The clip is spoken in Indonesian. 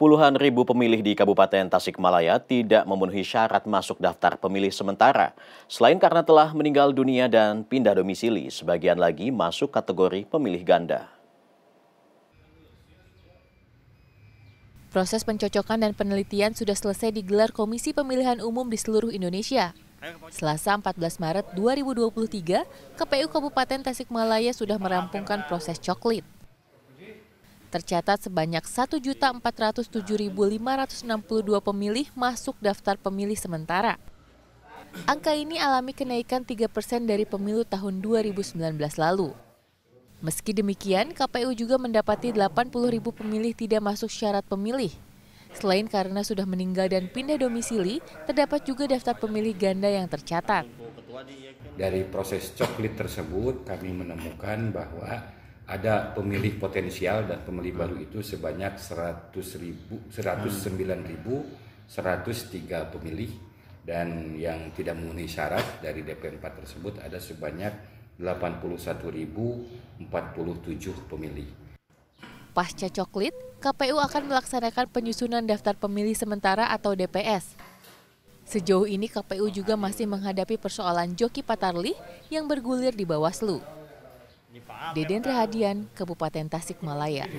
puluhan ribu pemilih di Kabupaten Tasikmalaya tidak memenuhi syarat masuk daftar pemilih sementara. Selain karena telah meninggal dunia dan pindah domisili, sebagian lagi masuk kategori pemilih ganda. Proses pencocokan dan penelitian sudah selesai digelar Komisi Pemilihan Umum di seluruh Indonesia. Selasa 14 Maret 2023, KPU Kabupaten Tasikmalaya sudah merampungkan proses coklit. Tercatat sebanyak 1.407.562 pemilih masuk daftar pemilih sementara. Angka ini alami kenaikan 3 persen dari pemilu tahun 2019 lalu. Meski demikian, KPU juga mendapati 80 ribu pemilih tidak masuk syarat pemilih. Selain karena sudah meninggal dan pindah domisili, terdapat juga daftar pemilih ganda yang tercatat. Dari proses coklit tersebut, kami menemukan bahwa ada pemilih potensial dan pemilih baru itu sebanyak 100.000, ribu, pemilih dan yang tidak memenuhi syarat dari DP4 tersebut ada sebanyak 81.047 pemilih. Pasca coklit, KPU akan melaksanakan penyusunan daftar pemilih sementara atau DPS. Sejauh ini KPU juga masih menghadapi persoalan joki Patarli yang bergulir di Bawaslu. Deden Rahadian, Kabupaten Tasikmalaya.